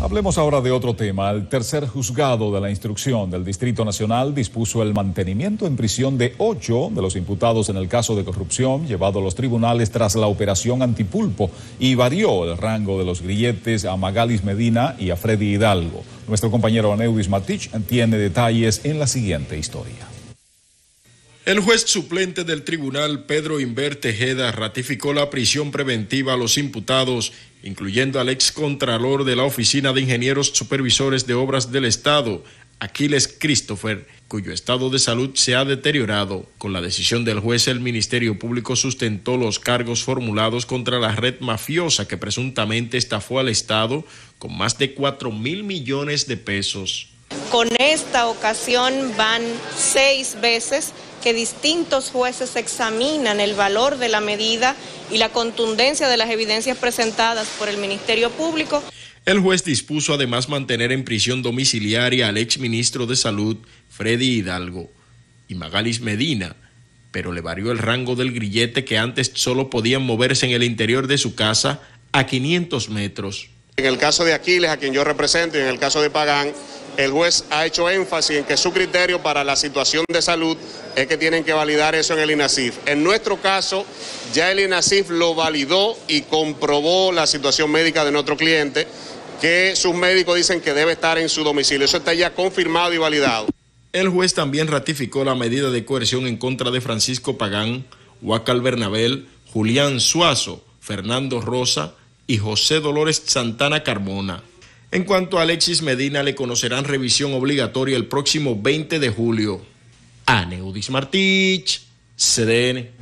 Hablemos ahora de otro tema. El tercer juzgado de la instrucción del Distrito Nacional dispuso el mantenimiento en prisión de ocho de los imputados en el caso de corrupción llevado a los tribunales tras la operación Antipulpo y varió el rango de los grilletes a Magalis Medina y a Freddy Hidalgo. Nuestro compañero Aneudis Matich tiene detalles en la siguiente historia. El juez suplente del tribunal, Pedro Inver Tejeda, ratificó la prisión preventiva a los imputados, incluyendo al excontralor de la Oficina de Ingenieros Supervisores de Obras del Estado, Aquiles Christopher, cuyo estado de salud se ha deteriorado. Con la decisión del juez, el Ministerio Público sustentó los cargos formulados contra la red mafiosa que presuntamente estafó al Estado con más de 4 mil millones de pesos. Con esta ocasión van seis veces que distintos jueces examinan el valor de la medida y la contundencia de las evidencias presentadas por el Ministerio Público. El juez dispuso además mantener en prisión domiciliaria al exministro de Salud, Freddy Hidalgo, y Magalis Medina, pero le varió el rango del grillete que antes solo podían moverse en el interior de su casa a 500 metros. En el caso de Aquiles, a quien yo represento, y en el caso de Pagán, el juez ha hecho énfasis en que su criterio para la situación de salud es que tienen que validar eso en el INASIF. En nuestro caso, ya el INASIF lo validó y comprobó la situación médica de nuestro cliente, que sus médicos dicen que debe estar en su domicilio. Eso está ya confirmado y validado. El juez también ratificó la medida de coerción en contra de Francisco Pagán, Huacal Bernabel, Julián Suazo, Fernando Rosa y José Dolores Santana Carmona. En cuanto a Alexis Medina, le conocerán revisión obligatoria el próximo 20 de julio. Aneudis Martich, CDN.